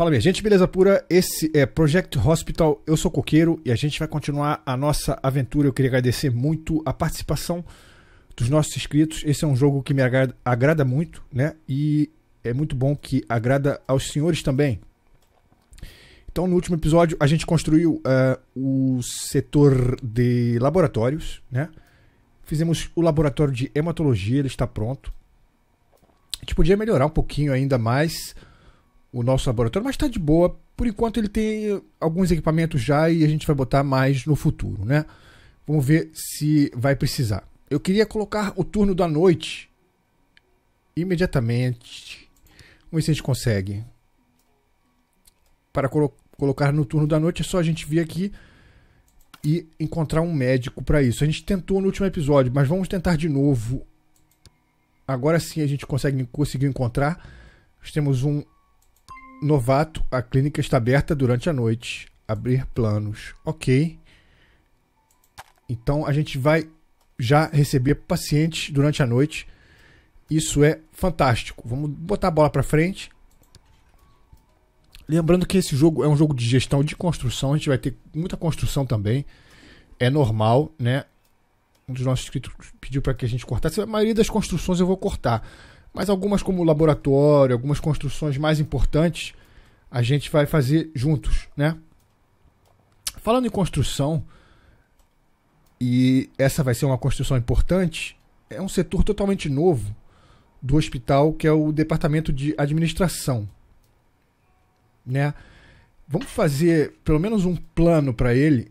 Fala, minha gente, beleza pura? Esse é Project Hospital, eu sou Coqueiro e a gente vai continuar a nossa aventura. Eu queria agradecer muito a participação dos nossos inscritos. Esse é um jogo que me agrada, agrada muito, né? E é muito bom que agrada aos senhores também. Então, no último episódio, a gente construiu uh, o setor de laboratórios, né? Fizemos o laboratório de hematologia, ele está pronto. A gente podia melhorar um pouquinho ainda mais o nosso laboratório, mas está de boa. Por enquanto ele tem alguns equipamentos já e a gente vai botar mais no futuro, né? Vamos ver se vai precisar. Eu queria colocar o turno da noite imediatamente. Vamos ver se a gente consegue. Para colo colocar no turno da noite é só a gente vir aqui e encontrar um médico para isso. A gente tentou no último episódio, mas vamos tentar de novo. Agora sim a gente consegue conseguiu encontrar. Nós temos um Novato, a clínica está aberta durante a noite. Abrir planos. Ok. Então a gente vai já receber pacientes durante a noite. Isso é fantástico. Vamos botar a bola para frente. Lembrando que esse jogo é um jogo de gestão de construção, a gente vai ter muita construção também. É normal, né? Um dos nossos inscritos pediu para que a gente cortasse. A maioria das construções eu vou cortar, mas algumas, como laboratório, algumas construções mais importantes, a gente vai fazer juntos, né? Falando em construção, e essa vai ser uma construção importante, é um setor totalmente novo do hospital, que é o departamento de administração. Né? Vamos fazer pelo menos um plano para ele,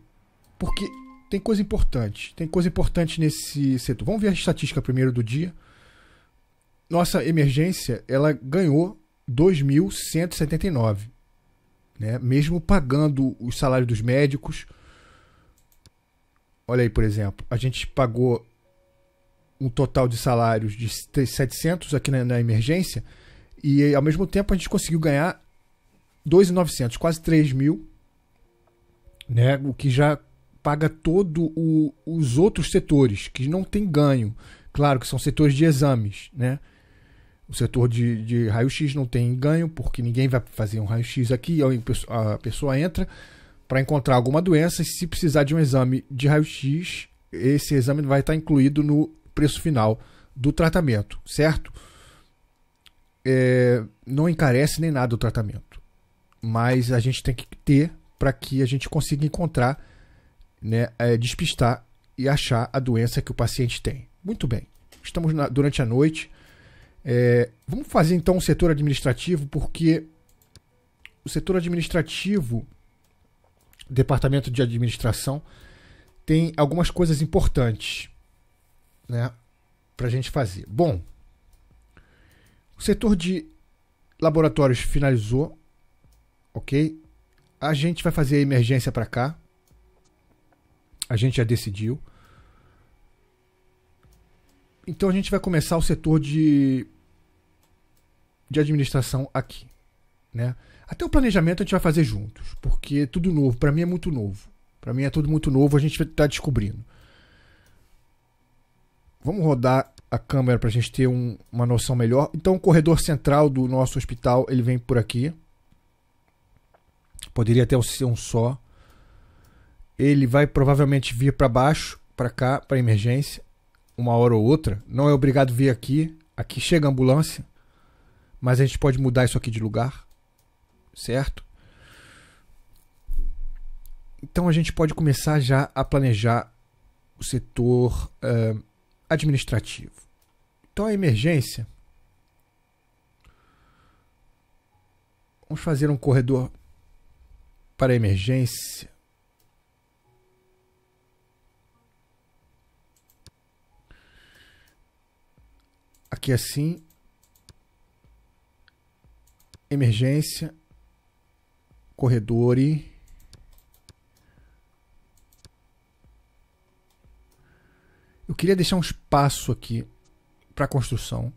porque tem coisa importante. Tem coisa importante nesse setor. Vamos ver a estatística primeiro do dia. Nossa emergência, ela ganhou 2.179, né? mesmo pagando os salários dos médicos. Olha aí, por exemplo, a gente pagou um total de salários de 700 aqui na, na emergência e ao mesmo tempo a gente conseguiu ganhar 2.900, quase 3 mil, né? o que já paga todo o, os outros setores que não tem ganho. Claro que são setores de exames, né? O setor de, de raio-x não tem ganho, porque ninguém vai fazer um raio-x aqui, a pessoa entra para encontrar alguma doença e se precisar de um exame de raio-x, esse exame vai estar tá incluído no preço final do tratamento, certo? É, não encarece nem nada o tratamento, mas a gente tem que ter para que a gente consiga encontrar, né, é, despistar e achar a doença que o paciente tem. Muito bem, estamos na, durante a noite é, vamos fazer então o setor administrativo, porque o setor administrativo, departamento de administração, tem algumas coisas importantes né, para a gente fazer. Bom, o setor de laboratórios finalizou, ok? A gente vai fazer a emergência para cá. A gente já decidiu. Então a gente vai começar o setor de, de administração aqui. Né? Até o planejamento a gente vai fazer juntos, porque é tudo novo, para mim é muito novo. Para mim é tudo muito novo, a gente está descobrindo. Vamos rodar a câmera para a gente ter um, uma noção melhor. Então o corredor central do nosso hospital ele vem por aqui. Poderia até ser um só. Ele vai provavelmente vir para baixo, para cá, para emergência uma hora ou outra. Não é obrigado vir aqui. Aqui chega a ambulância. Mas a gente pode mudar isso aqui de lugar. Certo? Então a gente pode começar já a planejar o setor uh, administrativo. Então a emergência. Vamos fazer um corredor para emergência aqui assim. É emergência. e Eu queria deixar um espaço aqui para construção.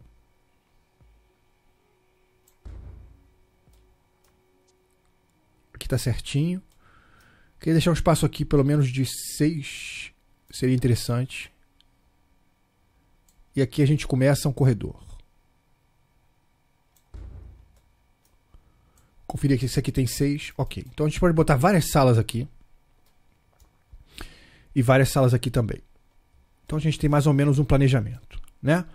Aqui tá certinho. Queria deixar um espaço aqui pelo menos de 6. Seria interessante. E aqui a gente começa um corredor. Conferir que esse aqui tem seis. Ok. Então a gente pode botar várias salas aqui. E várias salas aqui também. Então a gente tem mais ou menos um planejamento, né?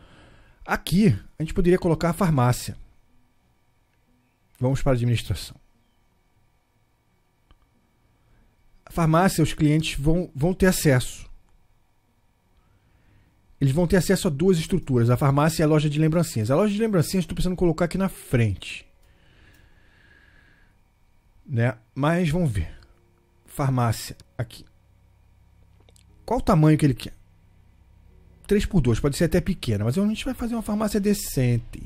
Aqui a gente poderia colocar a farmácia. Vamos para a administração. A farmácia, os clientes vão, vão ter acesso eles vão ter acesso a duas estruturas, a farmácia e a loja de lembrancinhas. A loja de lembrancinhas estou pensando colocar aqui na frente. Né? Mas vamos ver. Farmácia aqui. Qual o tamanho que ele quer? 3 por 2 pode ser até pequena, mas a gente vai fazer uma farmácia decente.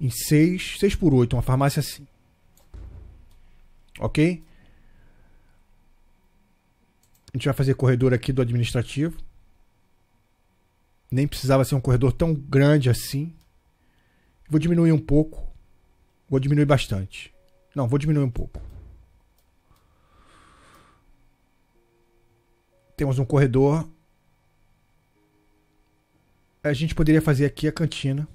Em 6, 6 por 8, uma farmácia assim. OK? A gente vai fazer corredor aqui do administrativo. Nem precisava ser um corredor tão grande assim. Vou diminuir um pouco. Vou diminuir bastante. Não, vou diminuir um pouco. Temos um corredor. A gente poderia fazer aqui a cantina.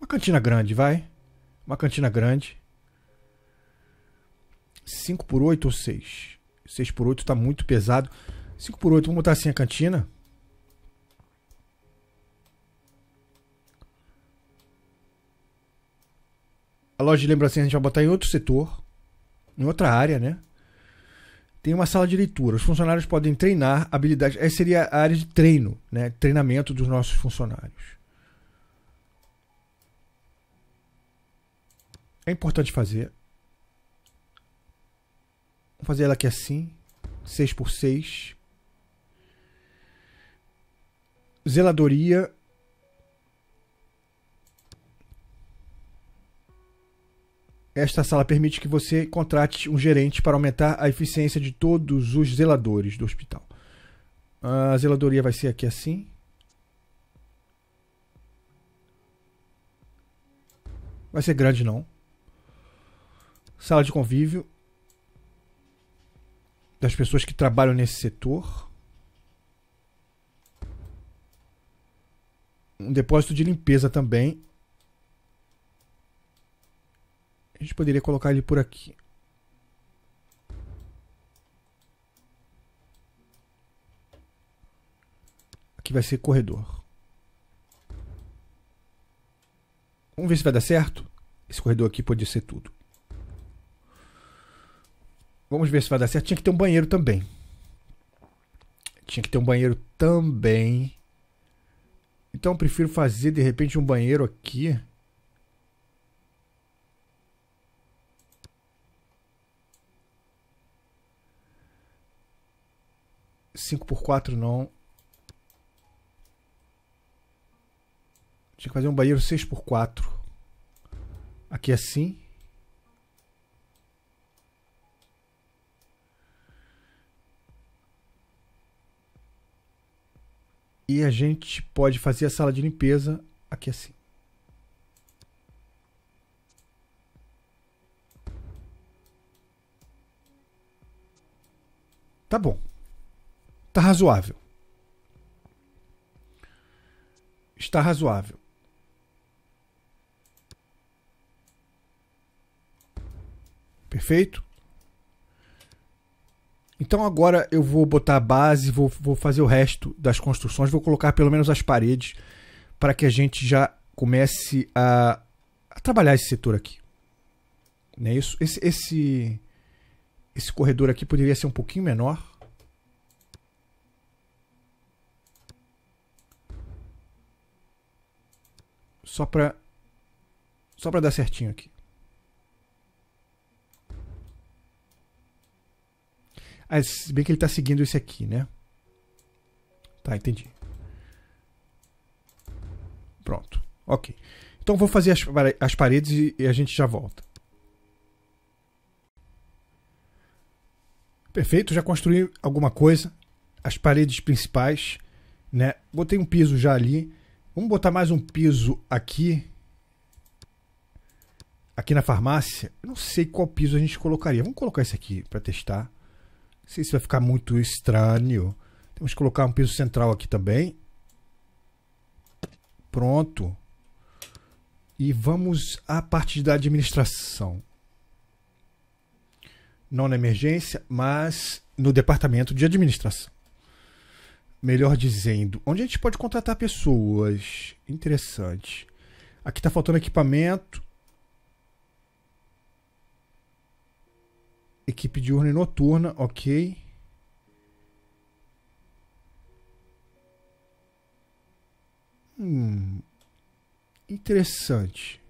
Uma cantina grande, vai. Uma cantina grande. 5 por 8 ou 6? 6 por 8 tá muito pesado. 5 por 8, vamos botar assim a cantina. A loja de lembrancinhas a gente vai botar em outro setor, em outra área, né? Tem uma sala de leitura. Os funcionários podem treinar habilidades. Essa seria a área de treino, né? Treinamento dos nossos funcionários. É importante fazer. Vou fazer ela aqui assim. 6 por 6 Zeladoria. Esta sala permite que você contrate um gerente para aumentar a eficiência de todos os zeladores do hospital. A zeladoria vai ser aqui assim. Vai ser grande não. Sala de convívio das pessoas que trabalham nesse setor. Um depósito de limpeza também. A gente poderia colocar ele por aqui. Aqui vai ser corredor. Vamos ver se vai dar certo. Esse corredor aqui pode ser tudo. Vamos ver se vai dar certo. Tinha que ter um banheiro também. Tinha que ter um banheiro também. Então eu prefiro fazer de repente um banheiro aqui. Cinco por quatro não. Tinha que fazer um banheiro seis por quatro. Aqui é assim. E a gente pode fazer a sala de limpeza aqui assim. Tá bom. Tá razoável. Está razoável. Perfeito? Então agora eu vou botar a base, vou, vou fazer o resto das construções, vou colocar pelo menos as paredes para que a gente já comece a, a trabalhar esse setor aqui. Né? isso? Esse, esse, esse corredor aqui poderia ser um pouquinho menor. Só para só para dar certinho aqui. Ah, se bem que ele está seguindo esse aqui, né? Tá, entendi. Pronto. Ok. Então vou fazer as, as paredes e a gente já volta. Perfeito, já construí alguma coisa. As paredes principais, né? Botei um piso já ali. Vamos botar mais um piso aqui. Aqui na farmácia. não sei qual piso a gente colocaria. Vamos colocar esse aqui para testar sei se vai ficar muito estranho. Temos que colocar um piso central aqui também. Pronto. E vamos à parte da administração. Não na emergência, mas no departamento de administração. Melhor dizendo, onde a gente pode contratar pessoas. Interessante. Aqui está faltando equipamento. Equipe diurna e noturna, ok. Hum, interessante.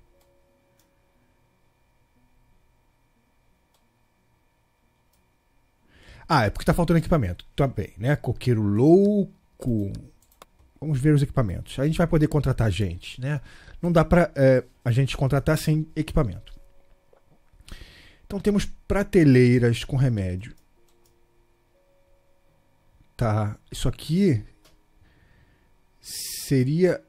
Ah, é porque tá faltando equipamento. Tá bem, né? Coqueiro louco. Vamos ver os equipamentos. A gente vai poder contratar gente, né? Não dá pra é, a gente contratar sem equipamento. Então temos prateleiras com remédio. Tá, isso aqui seria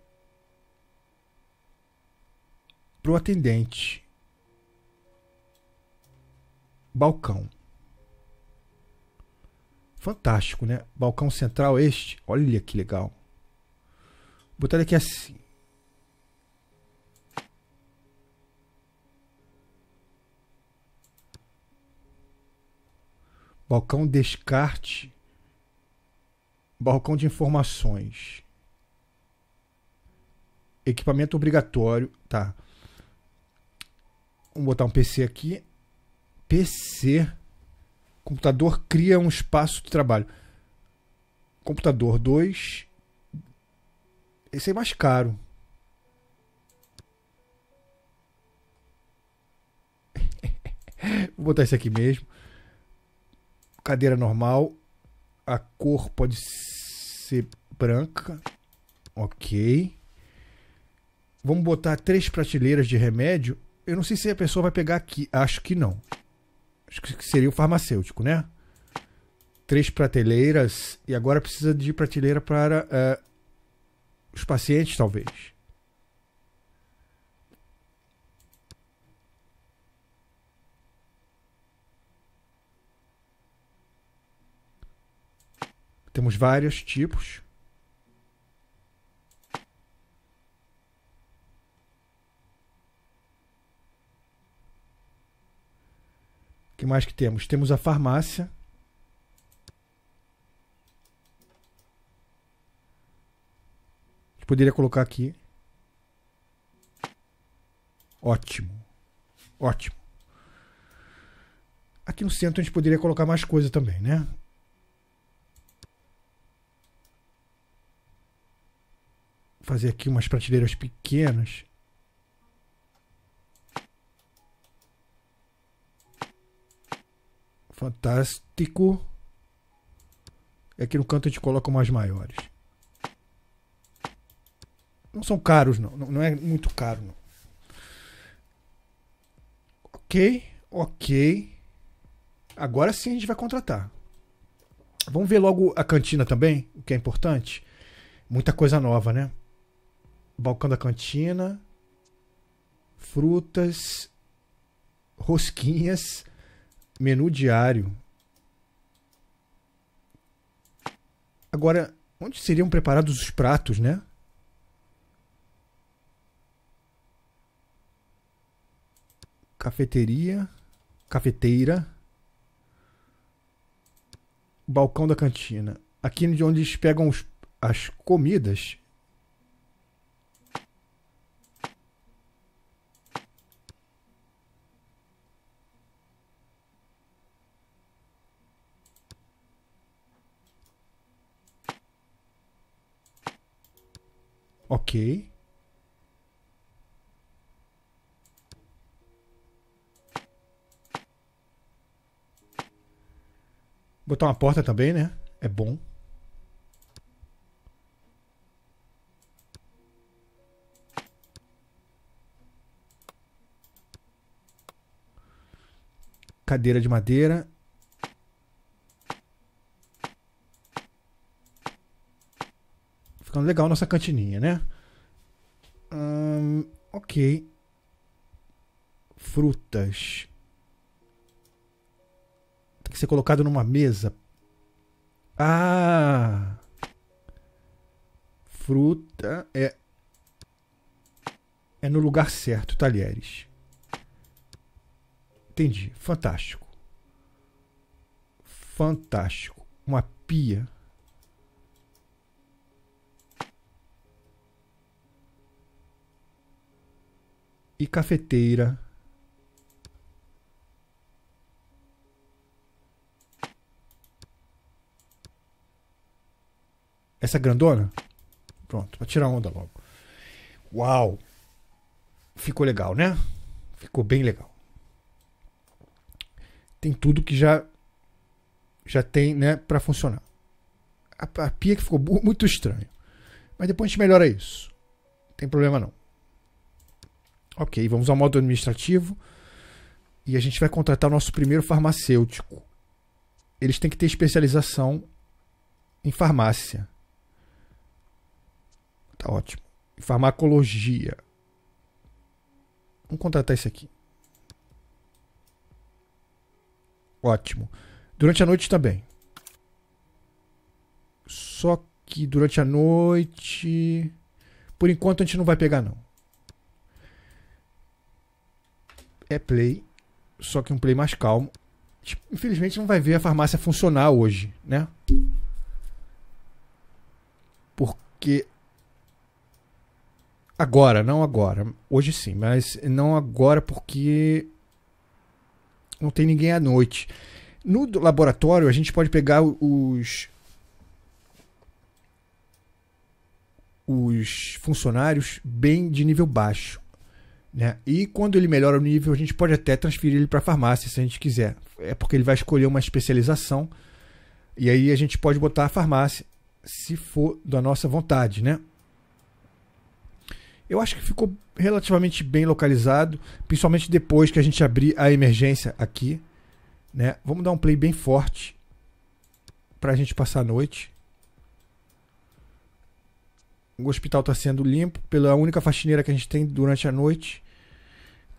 pro atendente. Balcão. Fantástico, né? Balcão central este. Olha que legal. Vou botar ele aqui assim. balcão descarte, balcão de informações, equipamento obrigatório, tá? Vamos botar um PC aqui. PC, computador cria um espaço de trabalho. Computador 2, esse é mais caro. Vou botar esse aqui mesmo cadeira normal. A cor pode ser branca. Ok. Vamos botar três prateleiras de remédio. Eu não sei se a pessoa vai pegar aqui. Acho que não. Acho que seria o farmacêutico, né? Três prateleiras. E agora precisa de prateleira para uh, os pacientes, talvez. Temos vários tipos. O que mais que temos? Temos a farmácia. poderia colocar aqui. Ótimo. Ótimo. Aqui no centro a gente poderia colocar mais coisa também, né? fazer aqui umas prateleiras pequenas. Fantástico. E aqui no canto a gente coloca umas maiores. Não são caros, não. Não, não é muito caro, não. Ok, ok. Agora sim a gente vai contratar. Vamos ver logo a cantina também, o que é importante. Muita coisa nova, né? balcão da cantina, frutas, rosquinhas, menu diário. Agora, onde seriam preparados os pratos, né? Cafeteria, cafeteira, balcão da cantina. Aqui de onde eles pegam os, as comidas Ok. Botar uma porta também, né? É bom. Cadeira de madeira. Ficando legal nossa cantininha, né? Hum, ok. Frutas. Tem que ser colocado numa mesa. Ah! Fruta é. É no lugar certo, talheres. Entendi. Fantástico. Fantástico. Uma pia. e cafeteira. Essa é grandona? Pronto, pra tirar onda logo. Uau! Ficou legal, né? Ficou bem legal. Tem tudo que já já tem, né, para funcionar. A, a pia que ficou muito estranho. Mas depois a gente melhora isso. Não tem problema não. Ok, vamos ao modo administrativo e a gente vai contratar o nosso primeiro farmacêutico. Eles têm que ter especialização em farmácia. Tá ótimo. Farmacologia. Vamos contratar esse aqui. Ótimo. Durante a noite também. Só que durante a noite. Por enquanto a gente não vai pegar, não. é Play, só que um Play mais calmo. Tipo, infelizmente não vai ver a farmácia funcionar hoje, né? Porque agora, não agora, hoje sim, mas não agora porque não tem ninguém à noite. No laboratório a gente pode pegar os os funcionários bem de nível baixo. Né? E quando ele melhora o nível, a gente pode até transferir ele para farmácia se a gente quiser. É porque ele vai escolher uma especialização e aí a gente pode botar a farmácia se for da nossa vontade, né? Eu acho que ficou relativamente bem localizado, principalmente depois que a gente abrir a emergência aqui, né? Vamos dar um play bem forte para a gente passar a noite. O hospital está sendo limpo pela única faxineira que a gente tem durante a noite.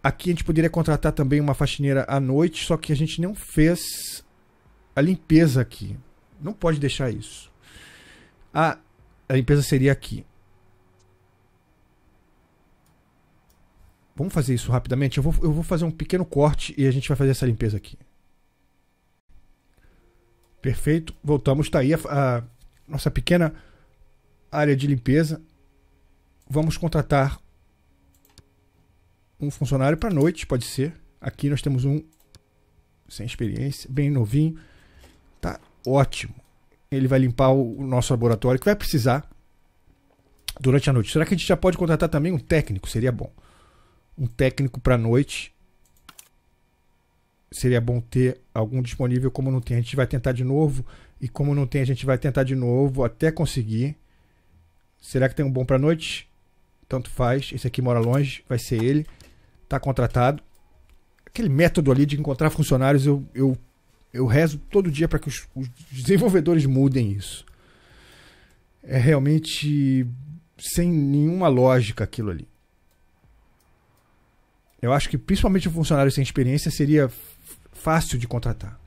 Aqui a gente poderia contratar também uma faxineira à noite, só que a gente não fez a limpeza aqui. Não pode deixar isso. A, a limpeza seria aqui. Vamos fazer isso rapidamente. Eu vou, eu vou fazer um pequeno corte e a gente vai fazer essa limpeza aqui. Perfeito. Voltamos. Está aí a, a nossa pequena área de limpeza, vamos contratar um funcionário para noite, pode ser. Aqui nós temos um sem experiência, bem novinho. Tá ótimo. Ele vai limpar o nosso laboratório que vai precisar durante a noite. Será que a gente já pode contratar também um técnico? Seria bom. Um técnico para noite. Seria bom ter algum disponível, como não tem, a gente vai tentar de novo e como não tem, a gente vai tentar de novo até conseguir. Será que tem um bom pra noite? Tanto faz. Esse aqui mora longe, vai ser ele. Tá contratado. Aquele método ali de encontrar funcionários, eu, eu, eu rezo todo dia para que os, os desenvolvedores mudem isso. É realmente sem nenhuma lógica aquilo ali. Eu acho que principalmente um funcionário sem experiência seria fácil de contratar.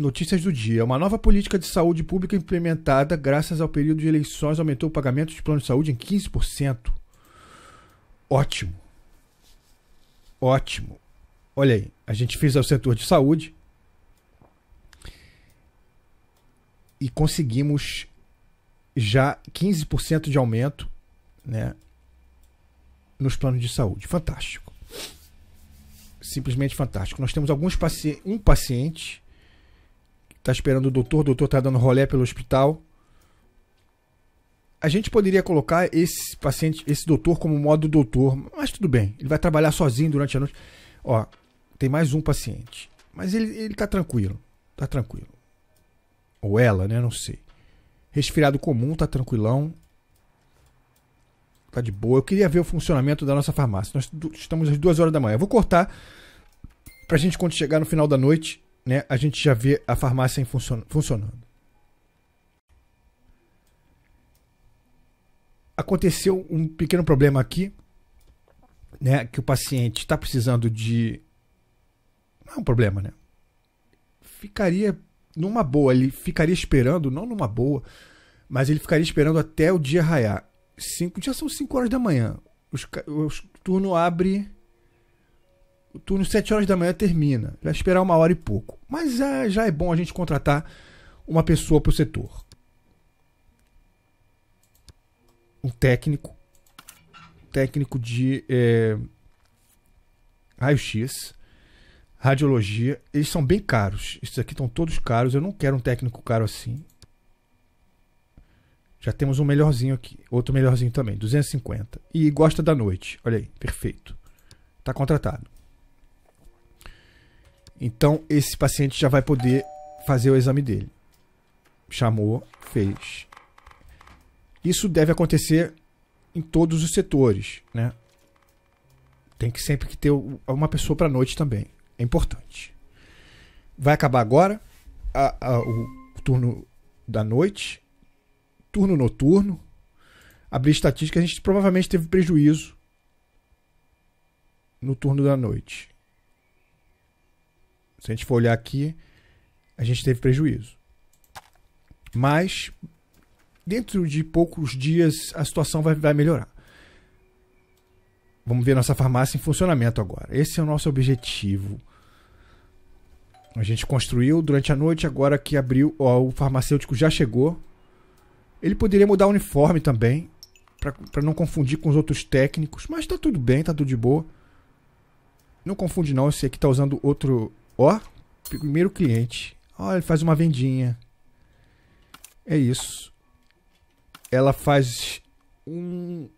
Notícias do dia. Uma nova política de saúde pública implementada graças ao período de eleições aumentou o pagamento de plano de saúde em 15%. Ótimo. Ótimo. Olha aí, a gente fez ao setor de saúde e conseguimos já 15% de aumento, né, nos planos de saúde. Fantástico. Simplesmente fantástico. Nós temos alguns paci um paciente tá esperando o doutor, o doutor tá dando rolé pelo hospital. A gente poderia colocar esse paciente, esse doutor como modo doutor, mas tudo bem, ele vai trabalhar sozinho durante a noite. Ó, tem mais um paciente, mas ele, ele tá tranquilo, tá tranquilo. Ou ela, né, não sei. Resfriado comum, tá tranquilão. Tá de boa. Eu queria ver o funcionamento da nossa farmácia. Nós estamos às duas horas da manhã. Eu vou cortar pra gente quando chegar no final da noite né, a gente já vê a farmácia funcionando. Aconteceu um pequeno problema aqui, né, que o paciente está precisando de. Não é um problema, né? Ficaria numa boa, ele ficaria esperando, não numa boa, mas ele ficaria esperando até o dia raiar. Cinco, já são 5 horas da manhã. Os, os, o turno abre o turno 7 horas da manhã termina. Vai esperar uma hora e pouco. Mas já, já é bom a gente contratar uma pessoa para o setor. Um técnico. Técnico de é, raio-x, radiologia. Eles são bem caros. Esses aqui estão todos caros. Eu não quero um técnico caro assim. Já temos um melhorzinho aqui. Outro melhorzinho também, 250. E gosta da noite. Olha aí, perfeito. Está contratado. Então, esse paciente já vai poder fazer o exame dele. Chamou, fez. Isso deve acontecer em todos os setores, né? Tem que sempre que ter uma pessoa para noite também. É importante. Vai acabar agora a, a, o turno da noite, turno noturno. Abrir estatística, a gente provavelmente teve prejuízo no turno da noite. Se a gente for olhar aqui, a gente teve prejuízo. Mas, dentro de poucos dias, a situação vai, vai melhorar. Vamos ver nossa farmácia em funcionamento agora. Esse é o nosso objetivo. A gente construiu durante a noite, agora que abriu, ó, o farmacêutico já chegou. Ele poderia mudar o uniforme também, para não confundir com os outros técnicos, mas tá tudo bem, tá tudo de boa. Não confunde não, esse aqui tá usando outro Ó, primeiro cliente. Ó, ele faz uma vendinha. É isso. Ela faz um.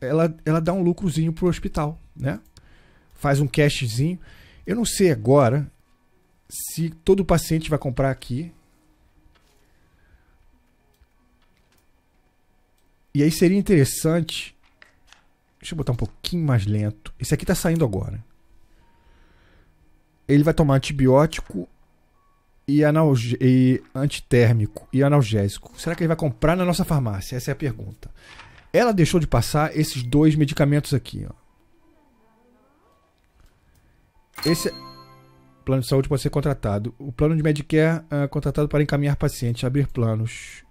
Ela, ela dá um lucrozinho pro hospital, né? Faz um cashzinho. Eu não sei agora se todo paciente vai comprar aqui. E aí seria interessante. Deixa eu botar um pouquinho mais lento. Esse aqui tá saindo agora ele vai tomar antibiótico e, analge... e antitérmico e analgésico. Será que ele vai comprar na nossa farmácia? Essa é a pergunta. Ela deixou de passar esses dois medicamentos aqui, ó. Esse plano de saúde pode ser contratado. O plano de Medicare é contratado para encaminhar pacientes, abrir planos.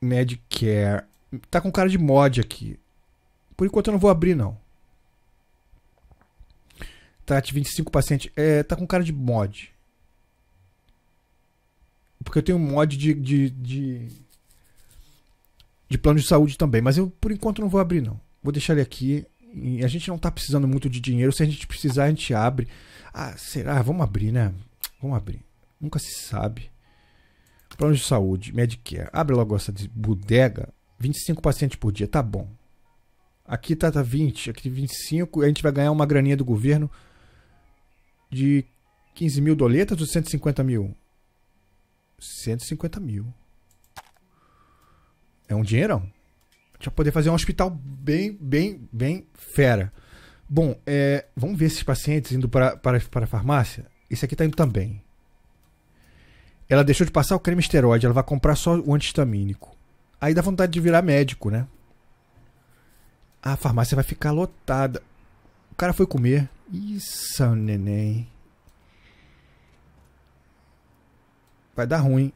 Medicare. Tá com cara de mod aqui. Por enquanto eu não vou abrir, não trate tá 25 pacientes. É, tá com cara de mod. Porque eu tenho mod de, de, de, de plano de saúde também. Mas eu, por enquanto, não vou abrir, não. Vou deixar ele aqui. a gente não tá precisando muito de dinheiro. Se a gente precisar, a gente abre. Ah, será? Vamos abrir, né? Vamos abrir. Nunca se sabe. Plano de saúde, Medicare. Abre logo essa de bodega. 25 pacientes por dia, tá bom. Aqui tá, tá 20, aqui 25. A gente vai ganhar uma graninha do governo de 15 mil doletas ou 150 mil? 150 mil. É um dinheirão. Pra poder fazer um hospital bem, bem, bem fera. Bom, é, vamos ver esses pacientes indo para, para, para a farmácia. Esse aqui está indo também. Ela deixou de passar o creme esteroide, ela vai comprar só o antihistamínico. Aí dá vontade de virar médico, né? A farmácia vai ficar lotada. O cara foi comer, isso, neném. Vai dar ruim.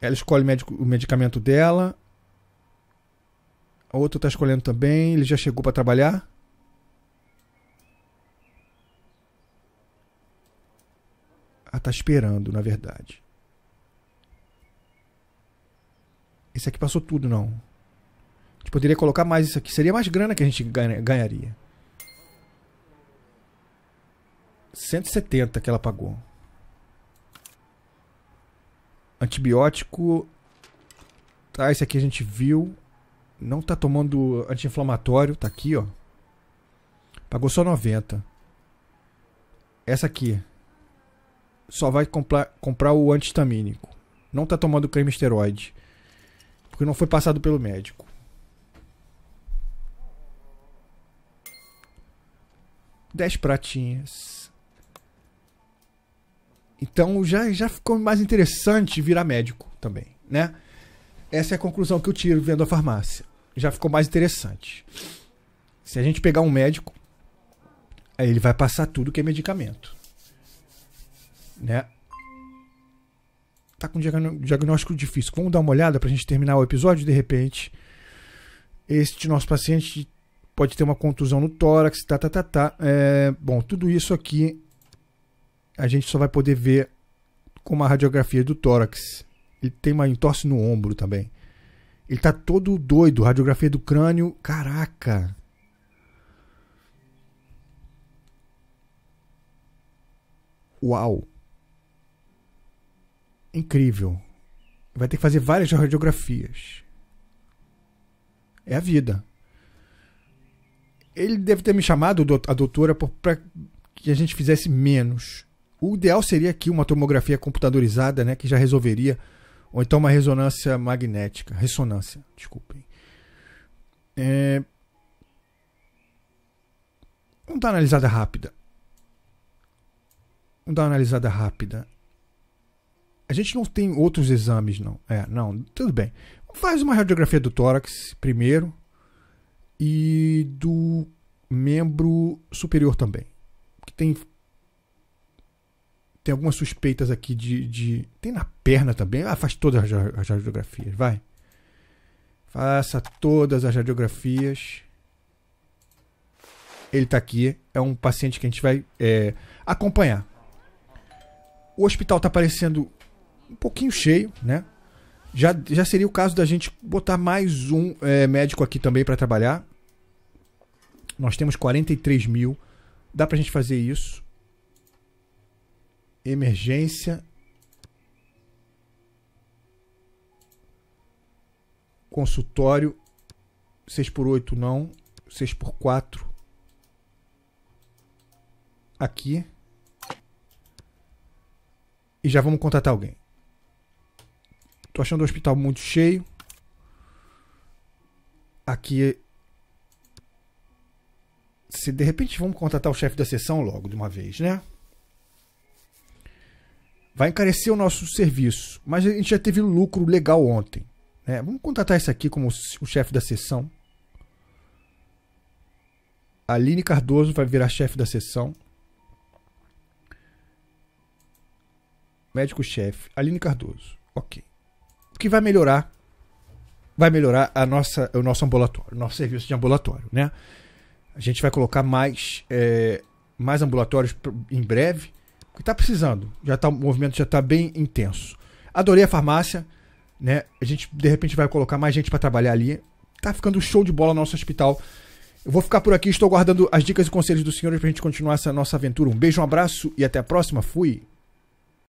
Ela escolhe o medicamento dela. A outra tá escolhendo também. Ele já chegou para trabalhar? Ah, tá esperando, na verdade. Esse aqui passou tudo, não gente poderia colocar mais isso aqui. Seria mais grana que a gente ganharia. 170 que ela pagou. Antibiótico. Tá, esse aqui a gente viu. Não tá tomando anti-inflamatório. Tá aqui, ó. Pagou só 90. Essa aqui. Só vai comprar, comprar o antihistamínico. Não tá tomando creme esteroide. Porque não foi passado pelo médico. 10 pratinhas. Então já, já ficou mais interessante virar médico também, né? Essa é a conclusão que eu tiro vendo a farmácia. Já ficou mais interessante. Se a gente pegar um médico, aí ele vai passar tudo que é medicamento. Né? Tá com um diagnóstico difícil. Vamos dar uma olhada pra gente terminar o episódio de repente. Este nosso paciente pode ter uma contusão no tórax, tá, tá, tá, tá. É, bom, tudo isso aqui a gente só vai poder ver com uma radiografia do tórax. Ele tem uma entorse no ombro também. Ele tá todo doido, radiografia do crânio, caraca. Uau. Incrível. Vai ter que fazer várias radiografias. É a vida ele deve ter me chamado, a doutora, para que a gente fizesse menos. O ideal seria aqui uma tomografia computadorizada, né, que já resolveria, ou então uma ressonância magnética, ressonância, desculpem. É... Vamos dar uma analisada rápida. Vamos dar uma analisada rápida. A gente não tem outros exames, não. É, não, tudo bem. Faz uma radiografia do tórax primeiro e do membro superior também. Que tem. Tem algumas suspeitas aqui de. de tem na perna também. Ah, faz todas as radiografias, vai. Faça todas as radiografias. Ele tá aqui. É um paciente que a gente vai é, acompanhar. O hospital tá parecendo um pouquinho cheio, né? Já, já seria o caso da gente botar mais um é, médico aqui também para trabalhar. Nós temos 43 mil. Dá pra gente fazer isso. Emergência. Consultório. 6 por 8 não. 6 por 4. Aqui. E já vamos contratar alguém. Tô achando o hospital muito cheio. Aqui. Se de repente vamos contratar o chefe da sessão logo de uma vez, né? Vai encarecer o nosso serviço. Mas a gente já teve lucro legal ontem. Né? Vamos contratar esse aqui como o chefe da sessão. Aline Cardoso vai virar chefe da sessão. Médico-chefe, Aline Cardoso. Ok. Porque vai melhorar vai melhorar a nossa, o nosso ambulatório, nosso serviço de ambulatório, né? A gente vai colocar mais, é, mais ambulatórios em breve, porque está precisando. Já tá, o movimento já está bem intenso. Adorei a farmácia, né? A gente de repente vai colocar mais gente para trabalhar ali. Tá ficando show de bola no nosso hospital. Eu vou ficar por aqui, estou guardando as dicas e conselhos do senhor para a gente continuar essa nossa aventura. Um beijo, um abraço e até a próxima. Fui.